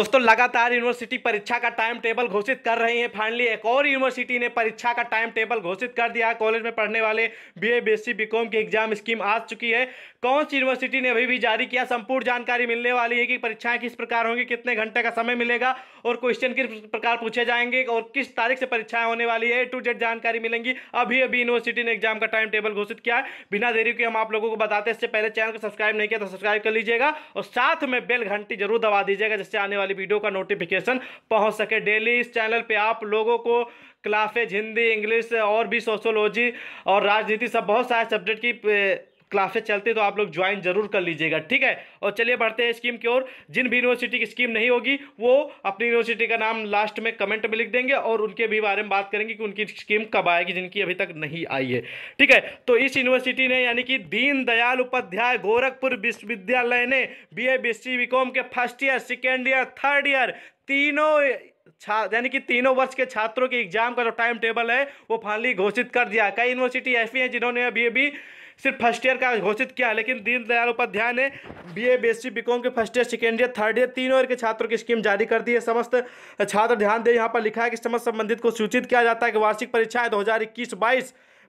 दोस्तों लगातार यूनिवर्सिटी परीक्षा का टाइम टेबल घोषित कर रही है फाइनली एक और यूनिवर्सिटी ने परीक्षा का टाइम टेबल घोषित कर दिया है कॉलेज में पढ़ने वाले बीए बीएससी बीकॉम की एग्जाम स्कीम आ चुकी है कौन सी यूनिवर्सिटी ने अभी भी जारी किया संपूर्ण जानकारी मिलने वाली है कि परीक्षाएं किस प्रकार होंगी कितने घंटे का समय मिलेगा और क्वेश्चन किस प्रकार पूछे जाएंगे और किस तारीख से परीक्षाएं होने वाली है टू जेड जानकारी मिलेंगी अभी अभी यूनिवर्सिटी ने एग्जाम का टाइम टेबल घोषित किया है बिना देरी के हम आप लोगों को बताते हैं इससे पहले चैनल को सब्सक्राइब नहीं किया तो सब्सक्राइब कर लीजिएगा और साथ में बेल घंटी जरूर दबा दीजिएगा जिससे आने वाली वाली वीडियो का नोटिफिकेशन पहुंच सके डेली इस चैनल पे आप लोगों को क्लासेज हिंदी इंग्लिश और भी सोशोलॉजी और राजनीति सब बहुत सारे सब्जेक्ट की क्लासेस चलते तो आप लोग ज्वाइन जरूर कर लीजिएगा ठीक है और चलिए बढ़ते हैं स्कीम की ओर जिन भी यूनिवर्सिटी की स्कीम नहीं होगी वो अपनी यूनिवर्सिटी का नाम लास्ट में कमेंट में लिख देंगे और उनके भी बारे में बात करेंगे कि उनकी स्कीम कब आएगी जिनकी अभी तक नहीं आई है ठीक है तो इस यूनिवर्सिटी ने यानी कि दीनदयाल उपाध्याय गोरखपुर विश्वविद्यालय ने बी ए बी सी के first year second year third year तीनों छा यानी कि तीनों वर्ष के छात्रों के एग्जाम का जो टाइम टेबल है वो फाइनली घोषित कर दिया कई यूनिवर्सिटी ऐसी हैं जिन्होंने अभी अभी सिर्फ फर्स्ट ईयर का घोषित किया लेकिन दीनदयाल उपाध्याय ने B A B S C BCom के first year second year third year तीनों ईयर के छात्रों की स्कीम जारी कर दी है समस्त छात्र ध्यान दें यहाँ पर लिखा है कि समस्त संबंधित को सूचित किया जाता है कि वार्षिक परीक्षाएं दो हज़ार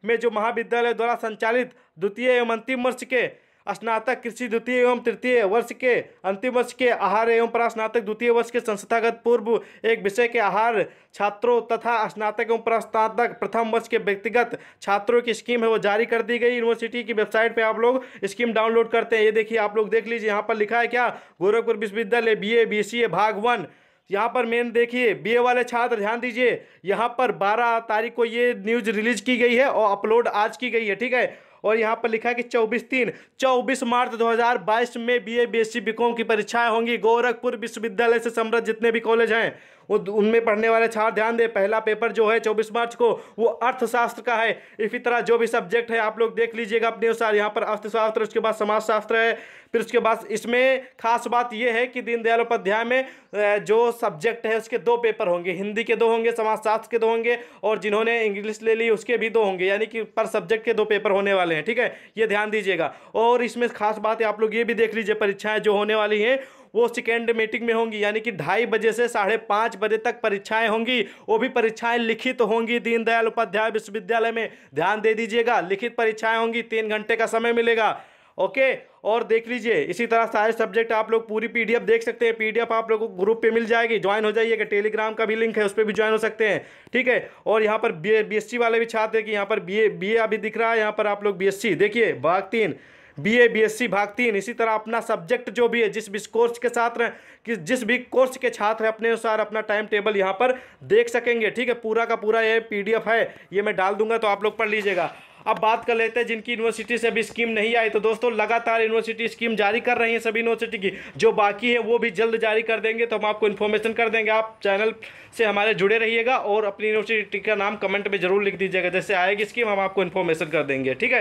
में जो महाविद्यालय द्वारा संचालित द्वितीय एवं अंतिम वर्ष के स्नातक कृषि द्वितीय एवं तृतीय वर्ष के अंतिम वर्ष के आहार एवं परास्नातक द्वितीय वर्ष के संस्थागत पूर्व एक विषय के आहार छात्रों तथा स्नातक एवं परास्नातक प्रथम वर्ष के व्यक्तिगत छात्रों की स्कीम है वो जारी कर दी गई यूनिवर्सिटी की वेबसाइट पे आप लोग स्कीम डाउनलोड करते हैं ये देखिए आप लोग देख लीजिए यहाँ पर लिखा है क्या गोरखपुर विश्वविद्यालय बी ए बी सी ए भाग वन यहाँ पर मेन देखिए बीए वाले छात्र ध्यान दीजिए यहाँ पर 12 तारीख को ये न्यूज रिलीज की गई है और अपलोड आज की गई है ठीक है और यहाँ पर लिखा है कि चौबीस तीन चौबीस मार्च 2022 में B A B S C BCom की परीक्षाएं होंगी गोरखपुर विश्वविद्यालय से समृद्ध जितने भी कॉलेज हैं उनमें पढ़ने वाले छात्र ध्यान दें पहला पेपर जो है चौबीस मार्च को वो अर्थशास्त्र का है इसी तरह जो भी सब्जेक्ट है आप लोग देख लीजिएगा अपने अनुसार यहाँ पर अर्थशास्त्र उसके बाद समाजशास्त्र है फिर उसके बाद इसमें खास बात यह है कि दीनदयाल उपाध्याय में जो सब्जेक्ट है उसके दो पेपर होंगे हिंदी के दो होंगे समाजशास्त्र के दो होंगे और जिन्होंने इंग्लिश ले ली उसके भी दो होंगे यानी कि पर सब्जेक्ट के दो पेपर होने वाले वाले हैं ठीक है ये ध्यान दीजिएगा और इसमें खास बात है आप लोग ये भी देख लीजिए परीक्षाएं जो होने वाली हैं वो सेकेंड मीटिंग में होंगी यानी कि ढाई बजे से साढ़े पाँच बजे तक परीक्षाएं होंगी वो भी परीक्षाएं लिखित तो होंगी दीनदयाल उपाध्याय विश्वविद्यालय में ध्यान दे दीजिएगा लिखित परीक्षाएं होंगी तीन घंटे का समय मिलेगा ओके और देख लीजिए इसी तरह सारे सब्जेक्ट आप लोग पूरी पीडीएफ देख सकते हैं पीडीएफ आप लोगों को ग्रुप पे मिल जाएगी ज्वाइन हो जाइएगा टेलीग्राम का भी लिंक है उस पर भी ज्वाइन हो सकते हैं ठीक है और यहाँ पर बी एस वाले भी छात्र हैं कि यहाँ पर बी ए अभी दिख रहा है यहाँ पर आप लोग बी देखिए भाग तीन B A B S C भाग तीन इसी तरह अपना सब्जेक्ट जो भी है जिस भी कोर्स के छात्र हैं कि जिस भी कोर्स के छात्र हैं अपने अनुसार अपना टाइम टेबल यहाँ पर देख सकेंगे ठीक है पूरा का पूरा ये पीडीएफ है ये मैं डाल दूंगा तो आप लोग पढ़ लीजिएगा अब बात कर लेते हैं जिनकी यूनिवर्सिटी से अभी स्कीम नहीं आई तो दोस्तों लगातार यूनिवर्सिटी स्कीम जारी कर रही है सभी यूनिवर्सिटी की जो बाकी है वो भी जल्द जारी कर देंगे तो हम आपको इन्फॉर्मेशन कर देंगे आप चैनल से हमारे जुड़े रहिएगा और अपनी यूनिवर्सिटी का नाम कमेंट में जरूर लिख दीजिएगा जैसे आएगी स्कीम हम आपको इन्फॉर्मेशन कर देंगे ठीक है